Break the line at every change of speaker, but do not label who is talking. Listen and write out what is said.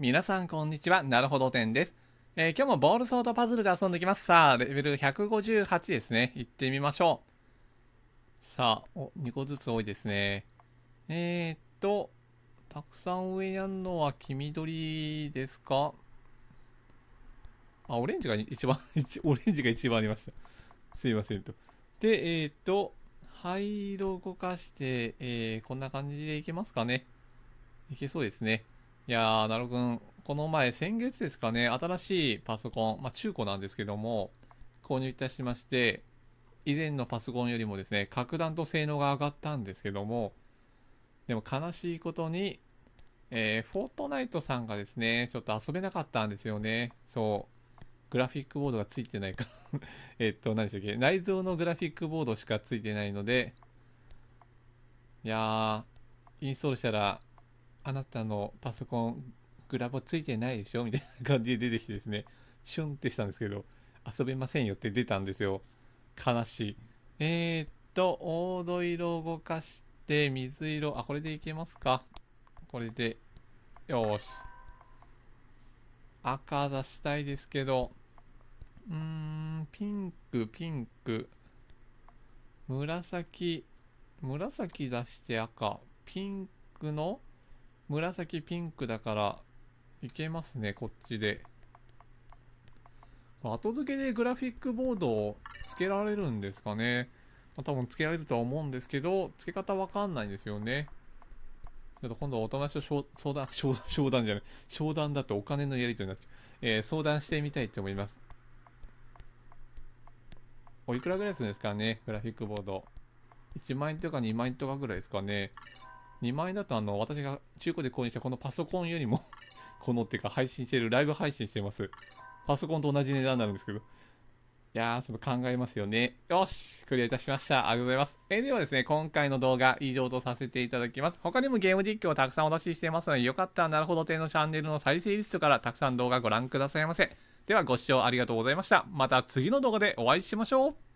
皆さんこんにちは。なるほどんです。えー、今日もボールソートパズルで遊んできます。さあ、レベル158ですね。行ってみましょう。さあ、お、2個ずつ多いですね。えー、っと、たくさん上にあるのは黄緑ですかあ、オレンジが一番 オレンジが一番ありました。すいませんと。で、えー、っと、灰色を動かして、えー、こんな感じでいけますかね。いけそうですね。いやー、なるくん、この前、先月ですかね、新しいパソコン、まあ、中古なんですけども、購入いたしまして、以前のパソコンよりもですね、格段と性能が上がったんですけども、でも悲しいことに、えー、フォートナイトさんがですね、ちょっと遊べなかったんですよね。そう。グラフィックボードがついてないから えっと、何でしたっけ内蔵のグラフィックボードしかついてないので、いやー、インストールしたらあなたのパソコングラボついてないでしょみたいな感じで出てきてですね、シュンってしたんですけど、遊べませんよって出たんですよ。悲しい。えー、っと、黄土色を動かして、水色、あ、これでいけますか。これで、よし。赤出したいですけど、うーん、ピンク、ピンク、紫、紫出して赤、ピンクの紫ピンクだからいけますねこっちで後付けでグラフィックボードを付けられるんですかね多分付けられるとは思うんですけど付け方わかんないんですよねちょっと今度お友達と相談、相談、商談じゃない。商談だとお金のやり取りになっちゃう。えー、相談してみたいと思います。おいくらぐらいするんですかねグラフィックボード。1万円とか2万円とかぐらいですかね。2万円だとあの私が中古で購入したこのパソコンよりも このっていうか配信してる、ライブ配信してます。パソコンと同じ値段になるんですけど。いやー、ちょっと考えますよね。よしクリアいたしました。ありがとうございます。えー、ではですね、今回の動画以上とさせていただきます。他にもゲーム実況をたくさんお出ししてますので、よかったらなるほど亭のチャンネルの再生リストからたくさん動画ご覧くださいませ。ではご視聴ありがとうございました。また次の動画でお会いしましょう。